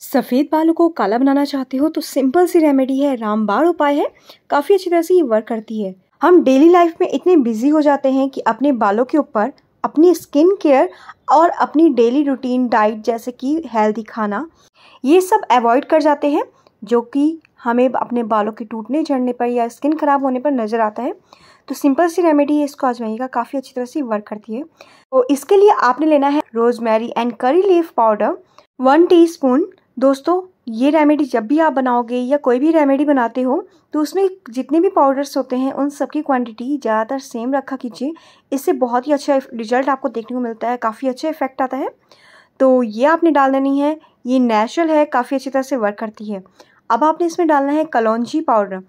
सफ़ेद बालों को काला बनाना चाहते हो तो सिंपल सी रेमेडी है रामबाण उपाय है काफ़ी अच्छी तरह से ये वर्क करती है हम डेली लाइफ में इतने बिजी हो जाते हैं कि अपने बालों के ऊपर अपनी स्किन केयर और अपनी डेली रूटीन डाइट जैसे कि हेल्दी खाना ये सब अवॉइड कर जाते हैं जो कि हमें अपने बालों के टूटने झड़ने पर या स्किन ख़राब होने पर नज़र आता है तो सिंपल सी रेमेडी है इसको आजमाइएगा काफ़ी अच्छी तरह से वर्क करती है तो इसके लिए आपने लेना है rosemary and curry leaf powder one teaspoon दोस्तों ये रेमेडी जब भी आप बनाओगे या कोई भी रेमेडी बनाते हो तो उसमें जितने भी पाउडर्स होते हैं उन सब की क्वांटिटी ज़्यादातर सेम रखा कीजिए इससे बहुत ही अच्छा रिजल्ट आपको देखने को मिलता है काफ़ी अच्छा इफेक्ट आता है तो ये आपने डाल देनी है ये नेचुरल है काफ़ी अच्छी तरह से वर्क करती है अब आपने इसमें डालना है कलौजी पाउडर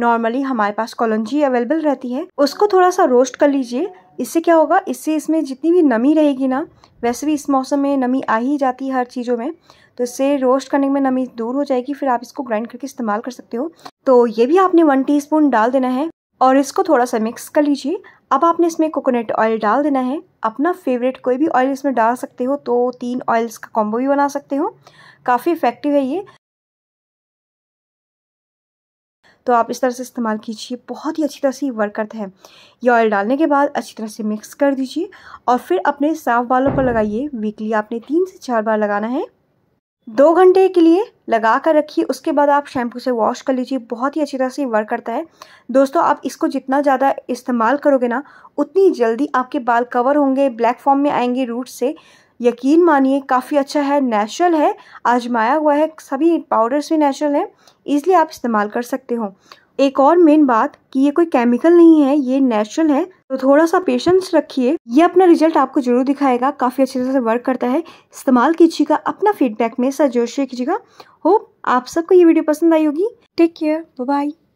नॉर्मली हमारे पास कॉलंजी अवेलेबल रहती है उसको थोड़ा सा रोस्ट कर लीजिए इससे क्या होगा इससे इसमें जितनी भी नमी रहेगी ना वैसे भी इस मौसम में नमी आ ही जाती है हर चीज़ों में तो इससे रोस्ट करने में नमी दूर हो जाएगी फिर आप इसको ग्राइंड करके इस्तेमाल कर सकते हो तो ये भी आपने वन टी डाल देना है और इसको थोड़ा सा मिक्स कर लीजिए अब आपने इसमें कोकोनट ऑयल डाल देना है अपना फेवरेट कोई भी ऑयल इसमें डाल सकते हो तो तीन ऑयल्स का कॉम्बो भी बना सकते हो काफ़ी इफेक्टिव है ये तो आप इस तरह से इस्तेमाल कीजिए बहुत ही अच्छी तरह से ये वर्क करता है ये ऑयल डालने के बाद अच्छी तरह से मिक्स कर दीजिए और फिर अपने साफ बालों पर लगाइए वीकली आपने तीन से चार बार लगाना है दो घंटे के लिए लगा कर रखिए उसके बाद आप शैम्पू से वॉश कर लीजिए बहुत ही अच्छी तरह से वर्क करता है दोस्तों आप इसको जितना ज़्यादा इस्तेमाल करोगे ना उतनी जल्दी आपके बाल कवर होंगे ब्लैक फॉर्म में आएंगे रूट से यकीन मानिए काफ़ी अच्छा है नेचुरल है आजमाया हुआ है सभी पाउडर्स भी नेचुरल हैं इसलिए आप इस्तेमाल कर सकते हो एक और मेन बात कि ये कोई केमिकल नहीं है ये नेचुरल है तो थोड़ा सा पेशेंस रखिए ये अपना रिजल्ट आपको जरूर दिखाएगा काफ़ी अच्छे से वर्क करता है इस्तेमाल कीजिएगा अपना फीडबैक में सर कीजिएगा होप आप सबको ये वीडियो पसंद आई होगी टेक केयर बाय